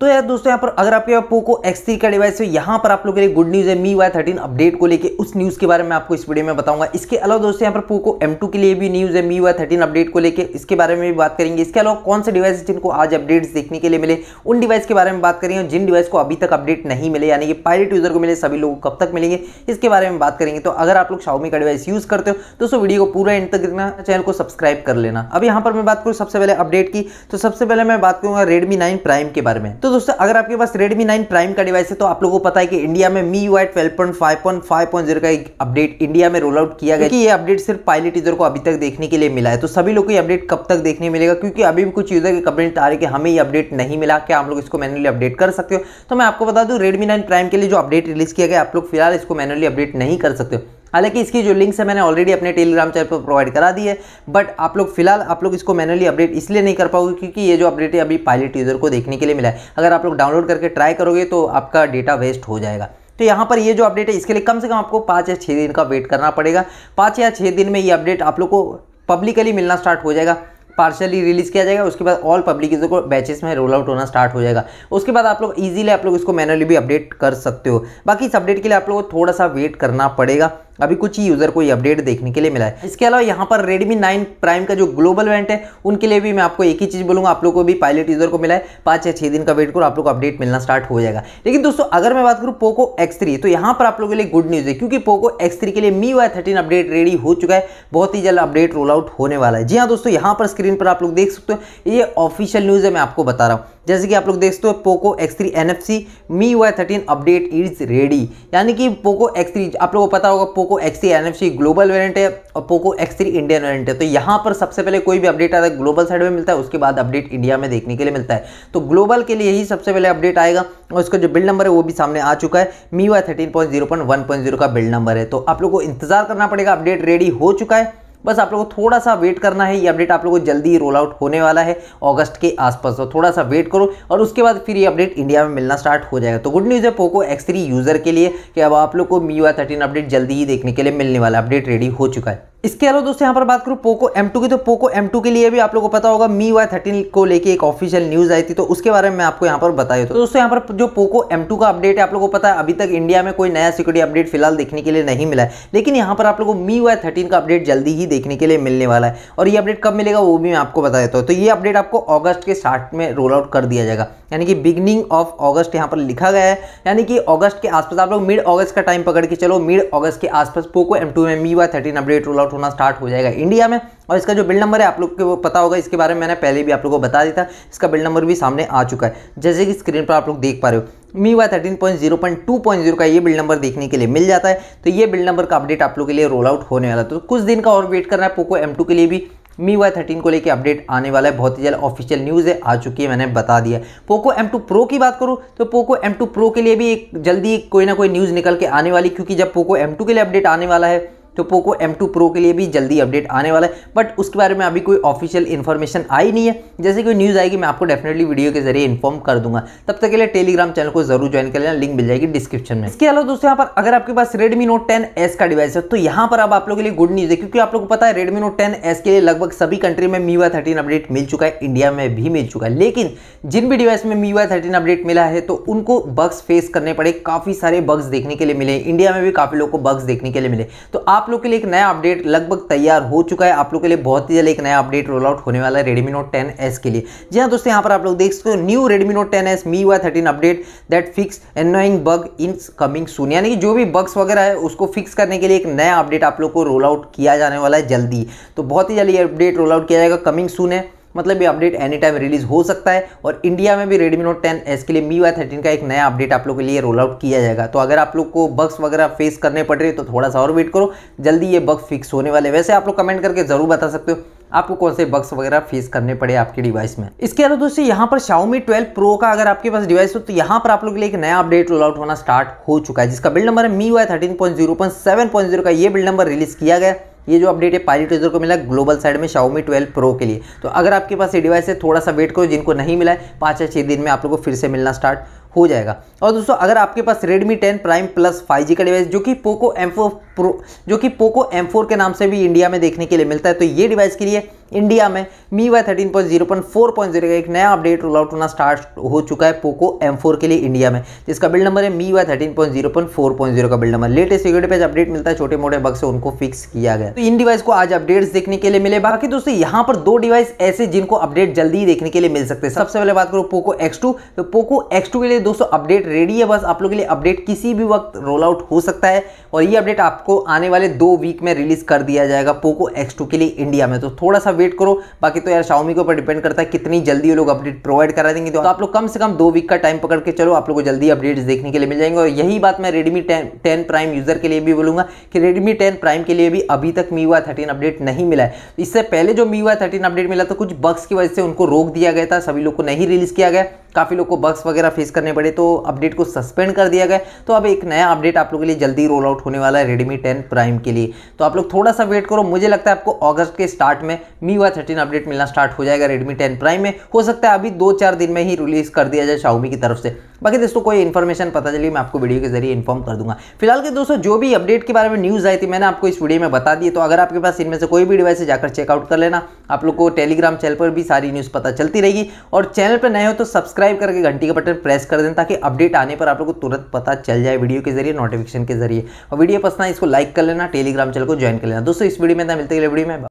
तो यार दोस्तों यहाँ पर अगर आपके पास पोको एक्स थ्री का डिवाइस है यहाँ पर आप लोग के लिए गुड न्यूज़ है मी वाई थर्टीन अपडेट को लेकर उस न्यूज़ के बारे में आपको इस वीडियो में बताऊंगा इसके अलावा दोस्तों यहाँ पर पोको एम टू के लिए भी न्यूज़ है मी वाई थर्टीन अपडेट को लेकर इसके बारे में भी बात करेंगे इसके अलावा कौन से डिवाइस जिनको आज अपडेट्स देखने के लिए मिले उन डिवाइस के बारे में बात करेंगे जिन डिवाइस को अभी तक अपडेट नहीं मिले यानी कि पायलट यूज़र को मिले सभी लोग कब तक मिलेंगे इसके बारे में बात करेंगे तो अगर आप लोग शाउमी का डिवाइस यूज़ करते हो दोस्तों वीडियो को पूरा एंड तक देखना चैनल को सब्सक्राइब कर लेना अब यहाँ पर मैं बात करूँ सबसे पहले अपडेट की तो सबसे पहले मैं बात करूँगा रेडमी नाइन प्राइम के बारे में तो दोस्तों अगर आपके पास Redmi 9 Prime का डिवाइस है तो आप लोगों को पता है कि इंडिया में मी पॉइंट जीरो का एक अपडेट इंडिया में रोल आउट किया गया कि ये अपडेट सिर्फ पायलट यूजर को अभी तक देखने के लिए मिला है तो सभी लोग को ये अपडेट कब तक देखने मिलेगा क्योंकि अभी भी कुछ यूजर के कंप्लेंट आ रहे कि हमें ये अपडेट नहीं मिला क्या आप लोग इसको मैनुअली अपडेट कर सकते हो तो मैं आपको बता दूँ रेडमी नाइन प्राइम के लिए जो अपडेट रिलीज किया गया आप लोग फिलहाल इसको मैनुअली अपडेट नहीं कर सकते हो हालांकि इसकी जो लिंक्स है मैंने ऑलरेडी अपने टेलीग्राम चैनल पर प्रोवाइड करा दी है बट आप लोग फिलहाल आप लोग इसको मैनुअली अपडेट इसलिए नहीं कर पाओगे क्योंकि ये जो अपडेट है अभी पायलट यूज़र को देखने के लिए मिला है अगर आप लोग डाउनलोड करके ट्राई करोगे तो आपका डेटा वेस्ट हो जाएगा तो यहाँ पर ये जो अपडेट है इसके लिए कम से कम आपको पाँच या छः दिन का वेट करना पड़ेगा पाँच या छः दिन में ये अपडेट आप लोग को पब्लिकली मिलना स्टार्ट हो जाएगा पार्शली रिलीज़ किया जाएगा उसके बाद ऑल पब्लिक को बैचेस में रोल आउट होना स्टार्ट हो जाएगा उसके बाद आप लोग इजीली आप लोग इसको मैनुअली भी अपडेट कर सकते हो बाकी इस अपडेट के लिए आप लोग को थोड़ा सा वेट करना पड़ेगा अभी कुछ ही यूज़र को ये अपडेट देखने के लिए मिला है इसके अलावा यहाँ पर रेडमी नाइन प्राइम का जो ग्लोबल वेंट है उनके लिए भी मैं आपको एक ही चीज़ बोलूँगा आप लोग को भी पायलट यूज़र को मिला है पाँच या छः दिन का वेट करो आप लोग को अपडेट मिलना स्टार्ट हो जाएगा लेकिन दोस्तों अगर मैं बात करूँ पोको एक्स तो यहाँ पर आप लोगों के लिए गुड न्यूज़ है क्योंकि पोको एक्स के लिए MIUI thirteen update ready हो चुका है बहुत ही जल्द अपडेट रोल आउट होने वाला है जी हाँ दोस्तों यहाँ पर स्क्रीन पर आप लोग देख सकते हो ये ऑफिशियल न्यूज़ है मैं आपको बता रहा हूँ जैसे कि आप लोग देखते हो Poco X three N F C MIUI thirteen update is ready यानी कि पोको एक्स थ्री आप लोगों को पता होगा Poco X three N F C global variant है और Poco X three Indian variant है तो यहाँ पर सबसे पहले कोई भी अपडेट आता है ग्लोबल साइड में मिलता है उसके बाद अपडेट इंडिया में देखने के लिए मिलता है तो ग्लोबल के लिए ही सबसे पहले अपडेट आएगा और उसका जो बिल नंबर है वो भी सामने आ चुका है MIUI thirteen point zero point one point zero का बिल नंबर है तो आप लोग को इंतजार करना पड़ेगा अपडेट रेडी हो चुका है बस आप लोगों को थोड़ा सा वेट करना है ये अपडेट आप लोगों को जल्दी रोल आउट होने वाला है अगस्त के आसपास तो थोड़ा सा वेट करो और उसके बाद फिर ये अपडेट इंडिया में मिलना स्टार्ट हो जाएगा तो गुड न्यूज़ है पोको एक्स थ्री यूज़र के लिए कि अब आप लोग को मी यू थर्टीन अपडेट जल्दी ही देखने के लिए मिलने वाला अपडेट रेडी हो चुका है इसके अलावा दोस्तों यहाँ पर बात करूँ पोको M2 की तो पोको M2 के लिए भी आप लोगों को पता होगा मी वाई थर्टीन को लेके एक ऑफिशियल न्यूज़ आई थी तो उसके बारे में मैं आपको यहाँ पर बताया तो दोस्तों यहाँ पर जो पोको M2 का अपडेट है आप लोगों को पता है अभी तक इंडिया में कोई नया सिक्योरिटी अपडेट फिलहाल देखने के लिए नहीं मिला है लेकिन यहाँ पर आप लोगों को मी वाई थर्टीन का अपडेट जल्दी ही देखने के लिए मिलने वाला है और ये अपडेट कब मिलेगा वो भी मैं आपको बता देता हूँ तो ये अपडेट आपको ऑगस्ट के स्टार्ट में रोल आउट कर दिया जाएगा यानी कि बिगनिंग ऑफ ऑगस्ट यहाँ पर लिखा गया है यानी कि ऑगस्ट के आसपास आप लोग मिड ऑगस्ट का टाइम पकड़ के चलो मिड ऑगस्ट के आसपास पोको एम में MIUI thirteen update roll out out होना स्टार्ट हो जाएगा इंडिया में और इसका जो बिल नंबर है आप लोग को पता होगा इसके बारे में मैंने पहले भी आप लोग को बता दिया था इसका बिल नंबर भी सामने आ चुका है जैसे कि स्क्रीन पर आप लोग देख पा रहे हो MIUI thirteen point zero point two point zero का ये बिल नंबर देखने के लिए मिल जाता है तो ये बिल नंबर का अपडेट आप लोग के लिए रोल आउट होने वाला है तो कुछ दिन का और वेट करना है पोको एम टू के लिए भी मी वाई थर्टीन को लेकर अपडेट आने वाला है बहुत ही जल्द ऑफिशियल न्यूज़ है आ चुकी है मैंने बता दिया पोको एम टू प्रो की बात करूँ तो पोको एम टू प्रो के लिए भी एक जल्दी कोई ना कोई न्यूज़ निकल के आने वाली क्योंकि जब पोको एम टू के लिए अपडेट आने वाला है तो पोको एम टू प्रो के लिए भी जल्दी अपडेट आने वाला है बट उसके बारे में अभी कोई ऑफिशियल इन्फॉर्मेशन आई नहीं है जैसे कोई न्यूज़ आएगी मैं आपको डेफिनेटली वीडियो के जरिए इन्फॉर्म कर दूंगा तब तक के लिए टेलीग्राम चैनल को जरूर ज्वाइन कर लेना लिंक मिल जाएगी डिस्क्रिप्शन में इसके अलावा दोस्तों यहाँ पर अगर आपके पास रेडमी नोट टेन का डिवाइस है तो यहाँ पर अब आप लोग के लिए गुड न्यूज़ है क्योंकि आप लोग को पता है रेडमी नोट टेन के लिए लगभग सभी कंट्री में मीवा थर्टीन अपडेट मिल चुका है इंडिया में भी मिल चुका है लेकिन जिन भी डिवाइस में मीवा थर्टीन अपडेट मिला है तो उनको बग्स फेस करने पड़े काफ़ी सारे बग्स देखने के लिए मिले इंडिया में भी काफ़ी लोग को बग्स देखने के लिए मिले तो आप लोग के लिए एक नया अपडेट लगभग तैयार हो चुका है आप लोग के लिए बहुत ही जल्द एक नया अपडेट रोल आउट होने वाला है रेडमी नोट टेन एस के लिए जी हाँ दोस्तों यहाँ पर आप लोग देख सकते हो new Redmi Note ten S MIUI thirteen update that fix annoying bug in coming soon यानी कि जो भी बग्स वगैरह है उसको फिक्स करने के लिए एक नया अपडेट आप लोग को रोल आउट किया जाने वाला है जल्दी तो बहुत ही जल्दी अपडेट रोल आउट किया जाएगा कमिंग सून है मतलब ये अपडेट एनी टाइम रिलीज हो सकता है और इंडिया में भी रेडमी नोट टेन एस के लिए मी वाई थर्टीन का एक नया अपडेट आप लोग के लिए रोल आउट किया जाएगा तो अगर आप लोग को बग्स वगैरह फेस करने पड़ रहे तो थोड़ा सा और वेट करो जल्दी ये बग फिक्स होने वाले वैसे आप लोग कमेंट करके ज़रूर बता सकते हो आपको कौन से बक्स वगैरह फेस करने पड़े आपके डिवाइस में इसके अलावा दोस्तों यहाँ पर Xiaomi 12 Pro का अगर आपके पास डिवाइस हो तो यहाँ पर आप लोग के लिए एक नया अपडेट रोल आउट होना स्टार्ट हो चुका है जिसका बिल्ड नंबर है MIUI thirteen point zero point seven point zero का ये बिल्ड नंबर रिलीज किया गया ये जो अपडेट है पायलट यूज़र को मिला ग्लोबल साइड में शाओमी ट्वेल्व प्रो के लिए तो अगर आपके पास ये डिवाइस है थोड़ा सा वेट करो जिनको नहीं मिला है पाँच या छः दिन में आप लोग को फिर से मिलना स्टार्ट हो जाएगा और दोस्तों अगर आपके पास Redmi 10 Prime Plus 5G का डिवाइस जो कि Poco M4 Pro जो कि Poco M4 के नाम से भी इंडिया में देखने के लिए मिलता है तो ये डिवाइस के लिए इंडिया में MIUI thirteen point zero point four point zero का एक नया अपडेट रोल आउट होना स्टार्ट हो चुका है पोको एम फोर के लिए इंडिया में जिसका बिल्ड नंबर है MIUI thirteen point zero point four point zero का build number latest security patch update मिलता है छोटे मोटे बग से उनको फिक्स किया गया तो इन डिवाइस को आज अपडेट्स देखने के लिए मिले बाकी दोस्तों यहाँ पर दो डिवाइस ऐसे जिनको अपडेट जल्दी ही देखने के लिए मिल सकते हैं सबसे पहले बात करो पोको एक्स टू तो पोको एक्स टू के लिए दोस्तों अपडेट रेडी है बस आप लोग के लिए अपडेट किसी भी वक्त रोल आउट हो सकता है और ये अपडेट आपको आने वाले दो वीक में रिलीज़ कर दिया जाएगा पोको एक्स के लिए इंडिया में तो थोड़ा सा वेट करो बाकी तो यार शाउमी के ऊपर डिपेंड करता है कितनी जल्दी वो लोग अपडेट प्रोवाइड करा देंगे तो आप लोग कम से कम दो वीक का टाइम पकड़ के चलो आप लोग को जल्दी अपडेट्स देखने के लिए मिल जाएंगे और यही बात मैं रेडमी टेन प्राइम यूज़र के लिए भी बोलूंगा कि रेडमी टेन प्राइम के लिए भी अभी तक मीवा थर्टीन अपडेट नहीं मिला है इससे पहले जो मीवा थर्टीन अपडेट मिला था कुछ बक्स की वजह से उनको रोक दिया गया था सभी लोग को नहीं रिलीज़ किया गया काफ़ी लोग को बक्स वगैरह फेस करने करने पड़े तो अपडेट को सस्पेंड कर दिया गया तो अब एक नया अपडेट आप लोग के लिए जल्दी रोल आउट होने वाला है रेडमी टेन प्राइम के लिए तो आप लोग थोड़ा सा वेट करो मुझे लगता है आपको अगस्त के स्टार्ट में मी वाई थर्टीन अपडेट मिलना स्टार्ट हो जाएगा रेडमी टेन प्राइम में हो सकता है अभी दो चार दिन में ही रिलीज़ कर दिया जाए शाउमी की तरफ से बाकी दोस्तों कोई इन्फॉर्मेशन पता चली मैं आपको वीडियो के जरिए इन्फॉर्म कर दूंगा फिलहाल के दोस्तों जो भी अपडेट के बारे में न्यूज़ आई थी मैंने आपको इस वीडियो में बता दी तो अगर आपके पास इनमें से कोई भी डिवाइस है जाकर चेकआउट कर लेना आप लोग को टेलीग्राम चैनल पर भी सारी न्यूज़ पता चलती रहेगी और चैनल पर नए हो तो सब्सक्राइब करके घंटी का बटन प्रेस कर कर देना ताकि अपडेट आने पर आप लोग को तुरंत पता चल जाए वीडियो के जरिए नोटिफिकेशन के जरिए और वीडियो पसंद इसको लाइक कर लेना टेलीग्राम चैनल को ज्वाइन कर लेना दोस्तों इस वीडियो में मिलते वीडियो में